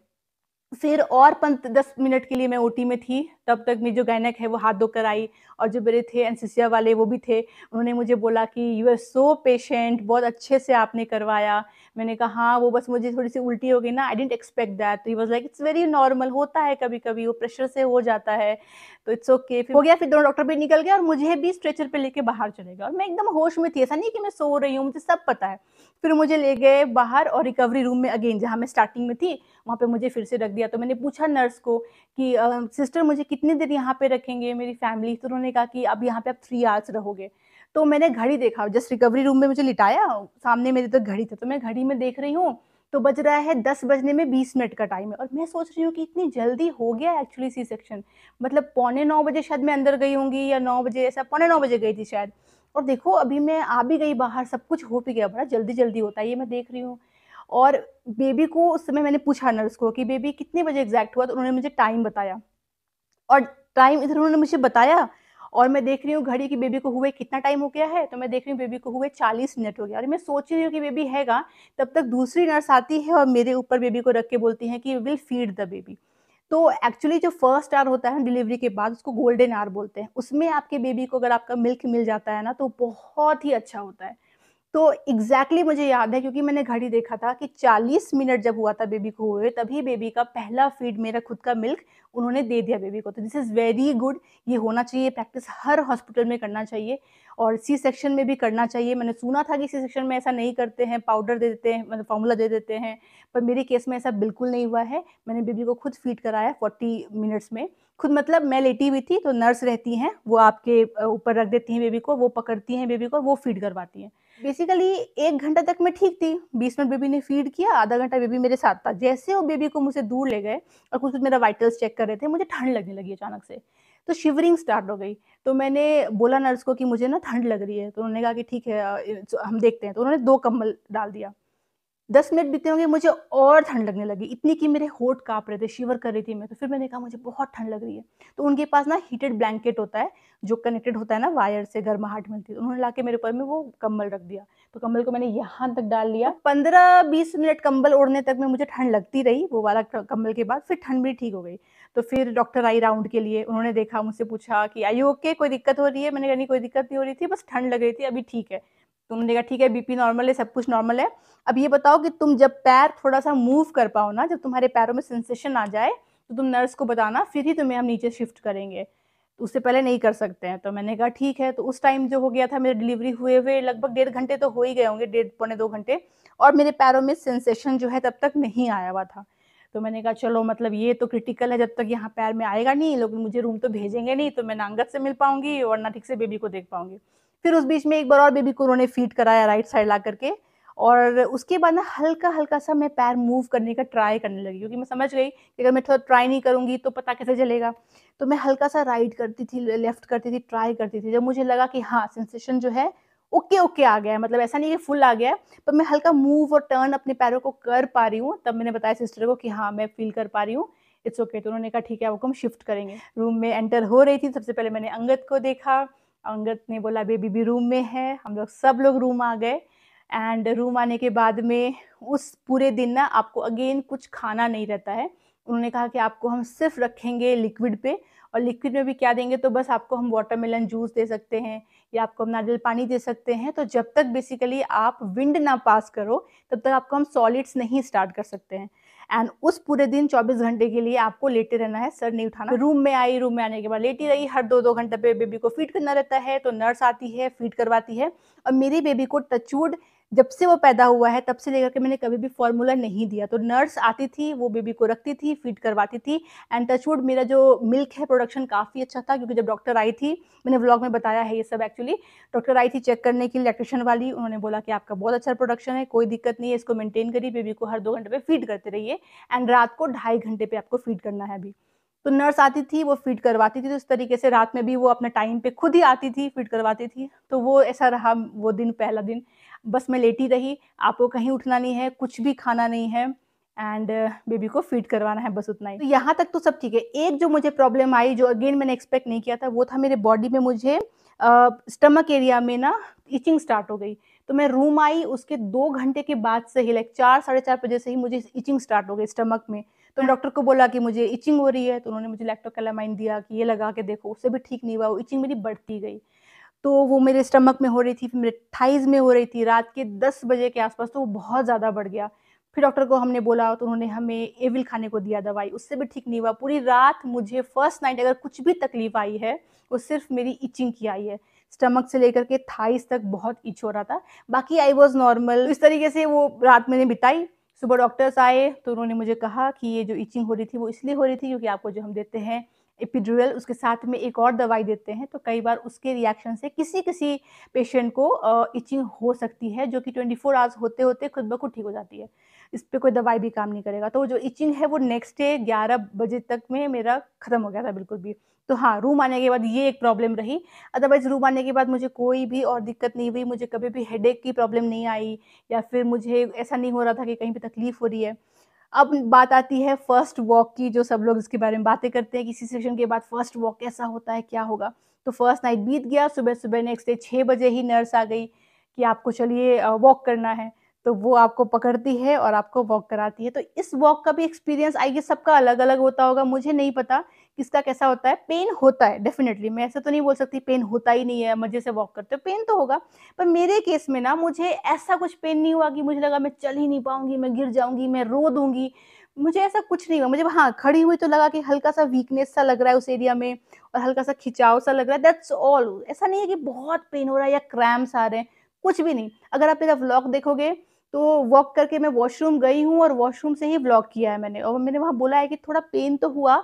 A: फिर और पंद दस मिनट के लिए मैं ओटी में थी तब तक मेरी जो गायनक है वो हाथ धोकर आई और जो मेरे थे एनसीसीआर वाले वो भी थे उन्होंने मुझे बोला कि यू आर सो पेशेंट बहुत अच्छे से आपने करवाया मैंने कहा हाँ वो बस मुझे थोड़ी सी उल्टी हो गई ना I didn't expect that he was like it's very normal होता है कभी कभी वो प्रेशर से हो जाता है तो इट्स ओके okay. फिर हो गया फिर दोनों डॉक्टर भी निकल गया और मुझे भी स्ट्रेचर पर लेके बाहर चले गए और मैं एकदम होश में थी ऐसा नहीं कि मैं सो रही हूँ मुझे सब पता है फिर मुझे ले गए बाहर और रिकवरी रूम में अगेन जहाँ मैं स्टार्टिंग में थी वहाँ पे मुझे फिर से रख दिया तो मैंने पूछा नर्स को कि सिस्टर मुझे कितनी देर यहाँ पे रखेंगे मेरी फैमिली तो उन्होंने कहा कि अब यहाँ पे आप थ्री आवर्स रहोगे तो मैंने घड़ी देखा जस्ट रिकवरी रूम में मुझे लिटाया सामने मेरे तो घड़ी था तो मैं घड़ी में देख रही हूँ तो बज रहा है दस बजने में बीस मिनट का टाइम है और मैं सोच रही हूँ कि इतनी जल्दी हो गया एक्चुअली सी सेक्शन मतलब पौने नौ बजे शायद मैं अंदर गई होंगी या नौ बजे ऐसा पौने नौ बजे गई थी शायद और देखो अभी मैं आ भी गई बाहर सब कुछ हो भी गया बड़ा जल्दी जल्दी होता है ये मैं देख रही हूँ और बेबी को उस समय मैंने पूछा नर्स को कि बेबी कितने बजे एग्जैक्ट हुआ तो उन्होंने मुझे टाइम बताया और टाइम इधर उन्होंने मुझे बताया और मैं देख रही हूँ घड़ी की बेबी को हुए कितना टाइम हो गया है तो मैं देख रही हूँ बेबी को हुए चालीस मिनट हो गया और मैं सोच रही हूँ कि बेबी हैगा तब तक दूसरी नर्स आती है और मेरे ऊपर बेबी को रख के बोलती हैं कि विल फीड द बेबी तो एक्चुअली जो फर्स्ट आर होता है डिलीवरी के बाद उसको गोल्डन आर बोलते हैं उसमें आपके बेबी को अगर आपका मिल्क मिल जाता है ना तो बहुत ही अच्छा होता है तो एग्जैक्टली exactly मुझे याद है क्योंकि मैंने घड़ी देखा था कि 40 मिनट जब हुआ था बेबी को हुए तभी बेबी का पहला फीड मेरा खुद का मिल्क उन्होंने दे दिया बेबी को तो दिस इज़ वेरी गुड ये होना चाहिए प्रैक्टिस हर हॉस्पिटल में करना चाहिए और सी सेक्शन में भी करना चाहिए मैंने सुना था कि सी सेक्शन में ऐसा नहीं करते हैं पाउडर दे देते हैं मतलब फार्मूला दे देते हैं पर मेरे केस में ऐसा बिल्कुल नहीं हुआ है मैंने बेबी को खुद फीड कराया फोर्टी मिनट्स में खुद मतलब मैं लेटी हुई थी तो नर्स रहती हैं वो आपके ऊपर रख देती हैं बेबी को वो पकड़ती हैं बेबी को वो फीड करवाती हैं बेसिकली एक घंटा तक मैं ठीक थी बीस मिनट बेबी ने फीड किया आधा घंटा बेबी मेरे साथ था जैसे वो बेबी को मुझसे दूर ले गए और कुछ मेरा वाइटल्स चेक कर रहे थे मुझे ठंड लगने लगी अचानक से तो शिवरिंग स्टार्ट हो गई तो मैंने बोला नर्स को कि मुझे ना ठंड लग रही है तो उन्होंने कहा कि ठीक है हम देखते हैं तो उन्होंने दो कम्बल डाल दिया दस मिनट बीते होंगे मुझे और ठंड लगने लगी इतनी कि मेरे होट काँप रहे थे शिवर कर रही थी मैं तो फिर मैंने कहा मुझे बहुत ठंड लग रही है तो उनके पास ना हीटेड ब्लैंकेट होता है जो कनेक्टेड होता है ना वायर से गर्माहट मिलती है तो उन्होंने ला मेरे ऊपर में वो कम्बल रख दिया तो कम्बल को मैंने यहाँ तक डाल लिया तो पंद्रह बीस मिनट कम्बल ओढ़ने तक में मुझे ठंड लगती रही वो वाला कम्बल के बाद फिर ठंड भी ठीक हो गई तो फिर डॉक्टर आई राउंड के लिए उन्होंने देखा मुझसे पूछा कि आई ओके कोई दिक्कत हो रही है मैंने कहा नहीं कोई दिक्कत नहीं हो रही थी बस ठंड लग रही थी अभी ठीक है तुमने देखा ठीक है बीपी नॉर्मल है सब कुछ नॉर्मल है अब ये बताओ कि तुम जब पैर थोड़ा सा मूव कर पाओ ना जब तुम्हारे पैरों में सेंसेशन आ जाए तो तुम नर्स को बताना फिर ही तुम्हें हम नीचे शिफ्ट करेंगे तो उससे पहले नहीं कर सकते हैं तो मैंने कहा ठीक है तो उस टाइम जो हो गया था मेरे डिलीवरी हुए हुए लगभग डेढ़ घंटे तो हो ही गए होंगे डेढ़ पौने दो घंटे और मेरे पैरों में सेंसेशन जो है तब तक नहीं आया हुआ था तो मैंने कहा चलो मतलब ये तो क्रिटिकल है जब तक यहाँ पैर में आएगा नहीं लोग मुझे रूम तो भेजेंगे नहीं तो मैं नांगत से मिल पाऊंगी और ना ठीक से बेबी को देख पाऊंगी फिर उस बीच में एक बार और बेबी को उन्होंने फीड कराया राइट साइड ला करके और उसके बाद ना हल्का हल्का सा मैं पैर मूव करने का ट्राई करने लगी क्योंकि मैं समझ गई कि अगर मैं थोड़ा ट्राई नहीं करूँगी तो पता कैसे चलेगा तो मैं हल्का सा राइट करती थी लेफ्ट करती थी ट्राई करती थी जब मुझे लगा कि हाँ सेंसेशन जो है ओके ओके आ गया है मतलब ऐसा नहीं कि फुल आ गया है पर मैं हल्का मूव और टर्न अपने पैरों को कर पा रही हूँ तब मैंने बताया सिस्टर को कि हाँ मैं फील कर पा रही हूँ इट्स ओके तो उन्होंने कहा ठीक है आपको हम शिफ्ट करेंगे रूम में एंटर हो रही थी सबसे पहले मैंने अंगद को देखा अंगत ने बोला बेबी भी रूम में है हम लोग सब लोग रूम आ गए एंड रूम आने के बाद में उस पूरे दिन ना आपको अगेन कुछ खाना नहीं रहता है उन्होंने कहा कि आपको हम सिर्फ रखेंगे लिक्विड पे और लिक्विड में भी क्या देंगे तो बस आपको हम वाटरमेलन जूस दे सकते हैं या आपको हम नारियल पानी दे सकते हैं तो जब तक बेसिकली आप विंड ना पास करो तब तक आपको हम सॉलिड्स नहीं स्टार्ट कर सकते हैं एंड उस पूरे दिन 24 घंटे के लिए आपको लेटे रहना है सर नहीं उठाना रूम में आई रूम में आने के बाद लेटी रही हर दो दो घंटे पे बेबी को फीड करना रहता है तो नर्स आती है फीड करवाती है और मेरी बेबी को टचवुड जब से वो पैदा हुआ है तब से लेकर के मैंने कभी भी फॉर्मूला नहीं दिया तो नर्स आती थी वो बेबी को रखती थी फीड करवाती थी एंड टचवुड मेरा जो मिल्क है प्रोडक्शन काफ़ी अच्छा था क्योंकि जब डॉक्टर आई थी मैंने व्लॉग में बताया है ये सब एक्चुअली डॉक्टर आई थी चेक करने के लिए इलेक्ट्रिशन वाली उन्होंने बोला कि आपका बहुत अच्छा प्रोडक्शन है कोई दिक्कत नहीं है इसको मेनटेन करिए बेबी को हर दो घंटे पर फीड करते रहिए एंड रात को ढाई घंटे पर आपको फीड करना है अभी तो नर्स आती थी वो फीड करवाती थी तो उस तरीके से रात में भी वो अपने टाइम पे खुद ही आती थी फीड करवाती थी तो वो ऐसा रहा वो दिन पहला दिन बस मैं लेटी रही आपको कहीं उठना नहीं है कुछ भी खाना नहीं है एंड बेबी uh, को फीड करवाना है बस उतना ही तो यहाँ तक तो सब ठीक है एक जो मुझे प्रॉब्लम आई जो अगेन मैंने एक्सपेक्ट नहीं किया था वो था मेरे बॉडी में मुझे स्टमक uh, एरिया में ना इचिंग स्टार्ट हो गई तो मैं रूम आई उसके दो घंटे के बाद से ही लाइक चार साढ़े चार बजे से ही मुझे इचिंग स्टार्ट हो गई स्टमक में तो मैं डॉक्टर को बोला कि मुझे इचिंग हो रही है तो उन्होंने मुझे लैक्टोकेलामाइन दिया कि ये लगा के देखो उससे भी ठीक नहीं हुआ वो इचिंग मेरी बढ़ती गई तो वो मेरे स्टमक में हो रही थी फिर मेरे थाइज में हो रही थी रात के दस बजे के आसपास तो वो बहुत ज़्यादा बढ़ गया फिर डॉक्टर को हमने बोला तो उन्होंने हमें एविल खाने को दिया दवाई उससे भी ठीक नहीं हुआ पूरी रात मुझे फर्स्ट नाइट अगर कुछ भी तकलीफ आई है वो सिर्फ मेरी इचिंग की आई है स्टमक से लेकर के थाइस तक बहुत इच हो रहा था बाकी आई वॉज नॉर्मल इस तरीके से वो रात मैंने बिताई सुबह डॉक्टर्स आए तो उन्होंने मुझे कहा कि ये जो इचिंग हो रही थी वो इसलिए हो रही थी क्योंकि आपको जो हम देते हैं एपिड्यूरल उसके साथ में एक और दवाई देते हैं तो कई बार उसके रिएक्शन से किसी किसी पेशेंट को इचिंग हो सकती है जो कि 24 फोर आवर्स होते होते खुद ब खुद ठीक हो जाती है इस पर कोई दवाई भी काम नहीं करेगा तो जो इचिंग है वो नेक्स्ट डे ग्यारह बजे तक में मेरा ख़त्म हो गया था बिल्कुल भी तो हाँ रूम आने के बाद ये एक प्रॉब्लम रही अदरवाइज़ रूम आने के बाद मुझे कोई भी और दिक्कत नहीं हुई मुझे कभी भी हेडेक की प्रॉब्लम नहीं आई या फिर मुझे ऐसा नहीं हो रहा था कि कहीं पर तकलीफ़ हो रही है अब बात आती है फर्स्ट वॉक की जो सब लोग इसके बारे में बातें करते हैं किसी सेशन के बाद फर्स्ट वॉक कैसा होता है क्या होगा तो फर्स्ट नाइट बीत गया सुबह सुबह नेक्स्ट डे छः बजे ही नर्स आ गई कि आपको चलिए वॉक करना है तो वो आपको पकड़ती है और आपको वॉक कराती है तो इस वॉक का भी एक्सपीरियंस आई गेस सबका अलग अलग होता होगा मुझे नहीं पता किसका कैसा होता है पेन होता है डेफिनेटली मैं ऐसा तो नहीं बोल सकती पेन होता ही नहीं है मज़े से वॉक करते हो पेन तो होगा पर मेरे केस में ना मुझे ऐसा कुछ पेन नहीं हुआ कि मुझे लगा मैं चल ही नहीं पाऊंगी मैं गिर जाऊंगी मैं रो दूंगी मुझे ऐसा कुछ नहीं हुआ मुझे हाँ खड़ी हुई तो लगा कि हल्का सा वीकनेस सा लग रहा है उस एरिया में और हल्का सा खिंचाव सा लग रहा है दैट्स ऑल ऐसा नहीं है कि बहुत पेन हो रहा है या क्रैम्स आ रहे हैं कुछ भी नहीं अगर आप मेरा व्लॉग देखोगे तो वॉक करके मैं वॉशरूम गई हूँ और वॉशरूम से ही व्लॉग किया है मैंने और मैंने वहाँ बोला है कि थोड़ा पेन तो हुआ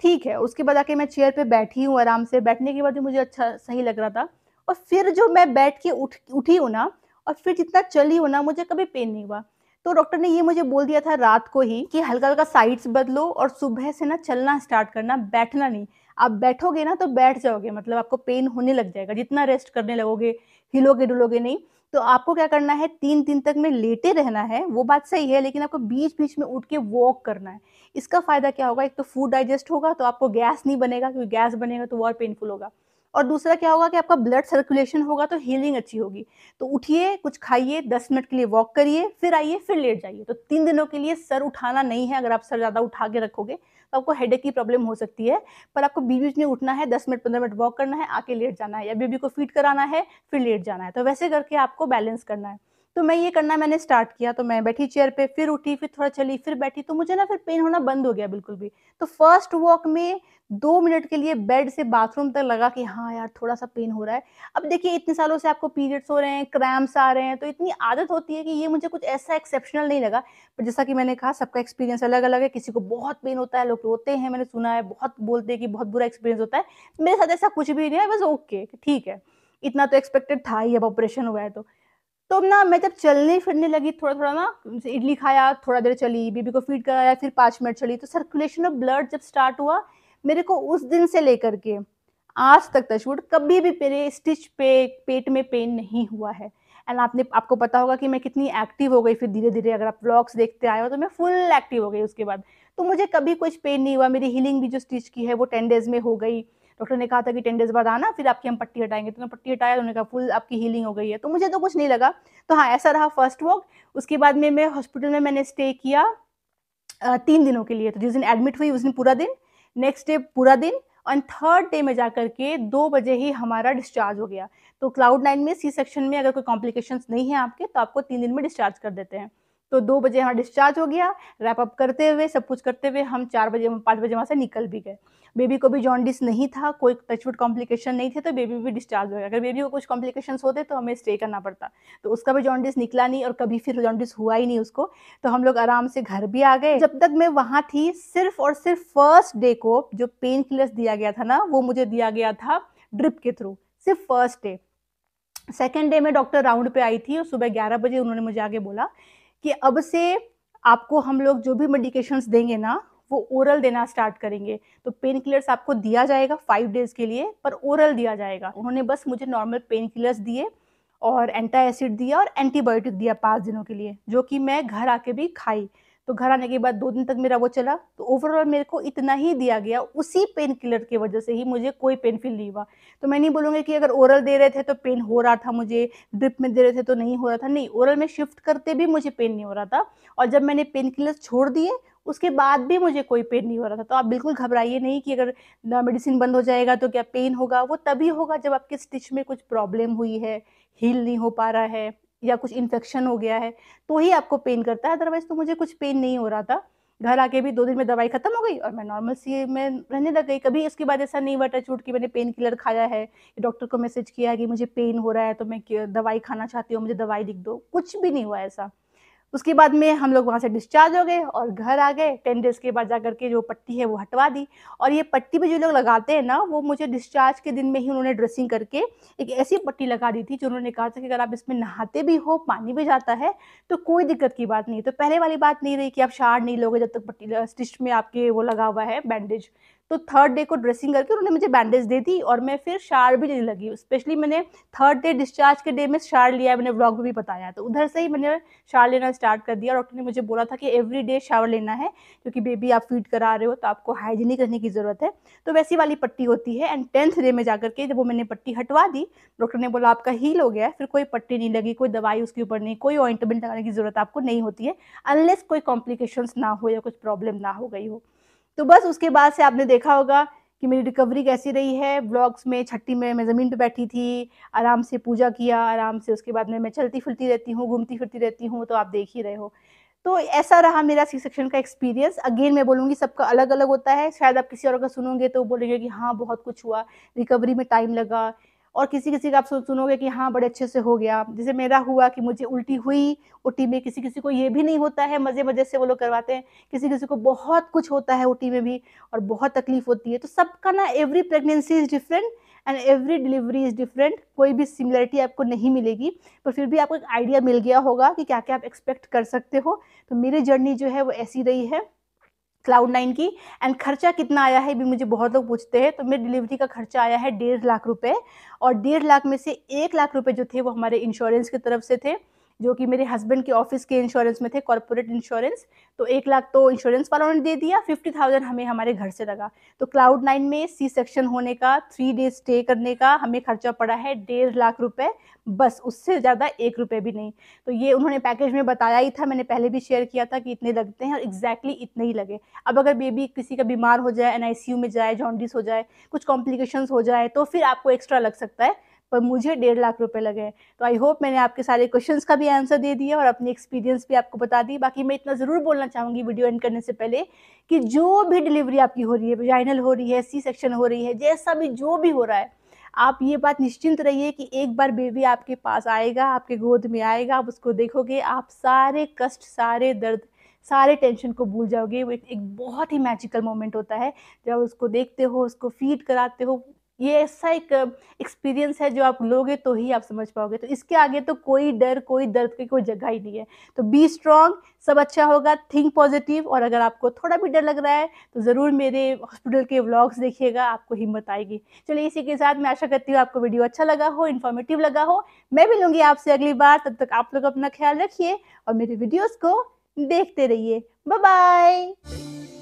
A: ठीक है उसके बाद आके मैं चेयर पे बैठी हूँ आराम से बैठने के बाद भी मुझे अच्छा सही लग रहा था और फिर जो मैं बैठ के उठ उठी हूँ ना और फिर जितना चली हूँ ना मुझे कभी पेन नहीं हुआ तो डॉक्टर ने ये मुझे बोल दिया था रात को ही कि हल्का हल्का साइड्स बदलो और सुबह से ना चलना स्टार्ट करना बैठना नहीं आप बैठोगे ना तो बैठ जाओगे मतलब आपको पेन होने लग जाएगा जितना रेस्ट करने लगोगे हिलोगे डुलोगे नहीं तो आपको क्या करना है तीन दिन तक में लेटे रहना है वो बात सही है लेकिन आपको बीच बीच में उठ के वॉक करना है इसका फ़ायदा क्या होगा एक तो फूड डाइजेस्ट होगा तो आपको गैस नहीं बनेगा क्योंकि गैस बनेगा तो और पेनफुल होगा और दूसरा क्या होगा कि आपका ब्लड सर्कुलेशन होगा तो हीलिंग अच्छी होगी तो उठिए कुछ खाइए दस मिनट के लिए वॉक करिए फिर आइए फिर लेट जाइए तो तीन दिनों के लिए सर उठाना नहीं है अगर आप सर ज़्यादा उठा के रखोगे तो आपको हेड की प्रॉब्लम हो सकती है पर आपको बीच बीच में उठना है दस मिनट पंद्रह मिनट वॉक करना है आके लेट जाना है या बेबी को फीड कराना है फिर लेट जाना है तो वैसे करके आपको बैलेंस करना है तो मैं ये करना मैंने स्टार्ट किया तो मैं बैठी चेयर पे फिर उठी फिर थोड़ा चली फिर बैठी तो मुझे ना फिर पेन होना बंद हो गया बिल्कुल भी तो फर्स्ट वॉक में दो मिनट के लिए बेड से बाथरूम तक लगा कि हाँ यार थोड़ा सा पेन हो रहा है अब देखिए इतने सालों से आपको पीरियड्स हो रहे हैं क्रैम्स आ रहे हैं तो इतनी आदत होती है कि ये मुझे कुछ ऐसा एक्सेप्शनल नहीं लगा पर जैसा कि मैंने कहा सबका एक्सपीरियंस अलग अलग है किसी को बहुत पेन होता है लोग रोते हैं मैंने सुना है बहुत बोलते हैं कि बहुत बुरा एक्सपीरियंस होता है मेरे साथ ऐसा कुछ भी नहीं है बस ओके ठीक है इतना तो एक्सपेक्टेड था ही अब ऑपरेशन हुआ है तो तो ना मैं जब चलने फिरने लगी थोड़ा थोड़ा ना इडली खाया थोड़ा देर चली बीबी को फीड कराया फिर पाँच मिनट चली तो सर्कुलेशन ऑफ ब्लड जब स्टार्ट हुआ मेरे को उस दिन से लेकर के आज तक तशवुड कभी भी मेरे स्टिच पे पेट में पेन नहीं हुआ है एंड आपने आपको पता होगा कि मैं कितनी एक्टिव हो गई फिर धीरे धीरे अगर आप ब्लॉग्स देखते आए हो तो मैं फुल एक्टिव हो गई उसके बाद तो मुझे कभी कुछ पेन नहीं हुआ मेरी हीलिंग भी जो स्टिच की है वो टेन डेज में हो गई डॉक्टर ने कहा था कि टेन डेज बाद आना फिर आपकी हम पट्टी हटाएंगे तो पट्टी हटाया उन्होंने कहा फुल आपकी हीलिंग हो गई है तो मुझे तो कुछ नहीं लगा तो हाँ ऐसा रहा फर्स्ट वॉक उसके बाद में मैं हॉस्पिटल में मैंने स्टे किया तीन दिनों के लिए तो जिस दिन एडमिट हुई उस दिन पूरा दिन नेक्स्ट डे पूरा दिन एंड थर्ड डे में जा कर के दो बजे ही हमारा डिस्चार्ज हो गया तो क्लाउड नाइन में सी सेक्शन में अगर कोई कॉम्प्लिकेशंस नहीं है आपके तो आपको तीन दिन में डिस्चार्ज कर देते हैं तो दो बजे यहाँ डिस्चार्ज हो गया रैप अप करते हुए सब कुछ करते हुए हम चार बजे पाँच बजे वहाँ से निकल भी गए बेबी को भी जॉन्डिस नहीं था कोई टचवुड कॉम्प्लिकेशन नहीं थे तो बेबी भी डिस्चार्ज हो गया अगर बेबी को कुछ कॉम्प्लिकेशन होते तो हमें स्टे करना पड़ता तो उसका भी जॉन्डिस निकला नहीं और कभी फिर जॉन्डिस हुआ ही नहीं उसको तो हम लोग आराम से घर भी आ गए जब तक मैं वहाँ थी सिर्फ और सिर्फ फर्स्ट डे को जो पेन किलर्स दिया गया था ना वो मुझे दिया गया था ड्रिप के थ्रू सिर्फ फर्स्ट डे सेकेंड डे में डॉक्टर राउंड पे आई थी और सुबह ग्यारह बजे उन्होंने मुझे आगे बोला कि अब से आपको हम लोग जो भी मेडिकेशंस देंगे ना वो ओरल देना स्टार्ट करेंगे तो पेन किलर्स आपको दिया जाएगा फाइव डेज के लिए पर ओरल दिया जाएगा उन्होंने बस मुझे नॉर्मल पेन किलर्स दिए और एंटा एसिड दिया और एंटीबायोटिक दिया पाँच दिनों के लिए जो कि मैं घर आके भी खाई तो घर आने के बाद दो दिन तक मेरा वो चला तो ओवरऑल मेरे को इतना ही दिया गया उसी पेन किलर की वजह से ही मुझे कोई पेन फील नहीं हुआ तो मैं नहीं बोलूँगी कि अगर ओरल दे रहे थे तो पेन हो रहा था मुझे ड्रिप में दे रहे थे तो नहीं हो रहा था नहीं ओरल में शिफ्ट करते भी मुझे पेन नहीं हो रहा था और जब मैंने पेन किलर छोड़ दिए उसके बाद भी मुझे कोई पेन नहीं हो रहा था तो आप बिल्कुल घबराइए नहीं कि अगर मेडिसिन बंद हो जाएगा तो क्या पेन होगा वो तभी होगा जब आपके स्टिच में कुछ प्रॉब्लम हुई है हील नहीं हो पा रहा है या कुछ इन्फेक्शन हो गया है तो ही आपको पेन करता है अदरवाइज तो मुझे कुछ पेन नहीं हो रहा था घर आके भी दो दिन में दवाई खत्म हो गई और मैं नॉर्मल सी मैं रहने लग गई कभी उसके बाद ऐसा नहीं हुआ टचवुड कि मैंने पेन किलर खाया है डॉक्टर को मैसेज किया है कि मुझे पेन हो रहा है तो मैं दवाई खाना चाहती हूँ मुझे दवाई लिख दो कुछ भी नहीं हुआ ऐसा उसके बाद में हम लोग वहाँ से डिस्चार्ज हो गए और घर आ गए टेन डेज के बाद जा करके जो पट्टी है वो हटवा दी और ये पट्टी भी जो लोग लगाते हैं ना वो मुझे डिस्चार्ज के दिन में ही उन्होंने ड्रेसिंग करके एक ऐसी पट्टी लगा दी थी जो उन्होंने कहा था कि अगर आप इसमें नहाते भी हो पानी भी जाता है तो कोई दिक्कत की बात नहीं तो पहले वाली बात नहीं रही कि आप शार नहीं लोगे जब तक पट्टी स्टिच में आपके वो लगा हुआ है बैंडेज तो थर्ड डे को ड्रेसिंग करके उन्होंने मुझे बैंडेज दे दी और मैं फिर शार भी लेने लगी स्पेशली मैंने थर्ड डे डिस्चार्ज के डे में शार लिया मैंने ब्लॉग में भी बताया तो उधर से ही मैंने शार लेना स्टार्ट कर दिया डॉक्टर ने मुझे बोला था कि एवरी डे शावर लेना है क्योंकि बेबी आप फीड करा रहे हो तो आपको हाइजीनिक रहने की ज़रूरत है तो वैसी वाली पट्टी होती है एंड टेंथ डे में जाकर के जब वो मैंने पट्टी हटवा दी डॉक्टर ने बोला आपका हील हो गया फिर कोई पट्टी नहीं लगी कोई दवाई उसके ऊपर नहीं कोई ऑइंटमेंट लगाने की ज़रूरत आपको नहीं होती है अनलेस कोई कॉम्प्लिकेशन ना हो या कुछ प्रॉब्लम ना हो गई हो तो बस उसके बाद से आपने देखा होगा कि मेरी रिकवरी कैसी रही है ब्लॉग्स में छट्टी में मैं ज़मीन पे बैठी थी आराम से पूजा किया आराम से उसके बाद में मैं चलती फिरती रहती हूँ घूमती फिरती रहती हूँ तो आप देख ही रहे हो तो ऐसा रहा मेरा सी सेक्शन का एक्सपीरियंस अगेन मैं बोलूँगी सबका अलग अलग होता है शायद आप किसी और का सुनोगे तो बोलेंगे कि हाँ बहुत कुछ हुआ रिकवरी में टाइम लगा और किसी किसी का आप सुनोगे कि हाँ बड़े अच्छे से हो गया जैसे मेरा हुआ कि मुझे उल्टी हुई उल्टी में किसी किसी को ये भी नहीं होता है मज़े मज़े से वो लोग करवाते हैं किसी किसी को बहुत कुछ होता है उल्टी में भी और बहुत तकलीफ होती है तो सबका ना every pregnancy is different and every delivery is different कोई भी सिमिलरिटी आपको नहीं मिलेगी पर फिर भी आपको एक आइडिया मिल गया होगा कि क्या क्या आप एक्सपेक्ट कर सकते हो तो मेरी जर्नी जो है वो ऐसी रही है क्लाउड नाइन की एंड खर्चा कितना आया है भी मुझे बहुत लोग पूछते हैं तो मेरे डिलीवरी का खर्चा आया है डेढ़ लाख रुपये और डेढ़ लाख में से एक लाख रुपए जो थे वो हमारे इंश्योरेंस की तरफ से थे जो कि मेरे हस्बैंड के ऑफिस के इंश्योरेंस में थे कॉर्पोरेट इंश्योरेंस तो एक लाख तो इंश्योरेंस वालों ने दे दिया फिफ्टी थाउजेंड हमें हमारे घर से लगा तो क्लाउड नाइन में सी सेक्शन होने का थ्री डेज स्टे करने का हमें खर्चा पड़ा है डेढ़ लाख रुपये बस उससे ज़्यादा एक रुपये भी नहीं तो ये उन्होंने पैकेज में बताया ही था मैंने पहले भी शेयर किया था कि इतने लगते हैं और एग्जैक्टली exactly इतने ही लगे अब अगर बेबी किसी का बीमार हो जाए एन में जाए जॉन्डिस हो जाए कुछ कॉम्प्लिकेशंस हो जाए तो फिर आपको एक्स्ट्रा लग सकता है पर मुझे डेढ़ लाख रुपए लगे तो आई होप मैंने आपके सारे क्वेश्चंस का भी आंसर दे दिया और अपनी एक्सपीरियंस भी आपको बता दी बाकी मैं इतना ज़रूर बोलना चाहूँगी वीडियो एंड करने से पहले कि जो भी डिलीवरी आपकी हो रही है जाइनल हो रही है सी सेक्शन हो रही है जैसा भी जो भी हो रहा है आप ये बात निश्चिंत रहिए कि एक बार बेबी आपके पास आएगा आपके गोद में आएगा आप उसको देखोगे आप सारे कष्ट सारे दर्द सारे टेंशन को भूल जाओगे वो एक बहुत ही मैजिकल मोमेंट होता है जब उसको देखते हो उसको फीड कराते हो ये ऐसा एक एक्सपीरियंस है जो आप लोगे तो ही आप समझ पाओगे तो इसके आगे तो कोई डर कोई दर्द की कोई जगह ही नहीं है तो बी स्ट्रांग सब अच्छा होगा थिंक पॉजिटिव और अगर आपको थोड़ा भी डर लग रहा है तो ज़रूर मेरे हॉस्पिटल के व्लॉग्स देखिएगा आपको हिम्मत आएगी चलिए इसी के साथ मैं आशा करती हूँ आपको वीडियो अच्छा लगा हो इन्फॉर्मेटिव लगा हो मैं भी लूँगी आपसे अगली बार तब तक आप लोग अपना ख्याल रखिए और मेरे वीडियोज़ को देखते रहिए बाय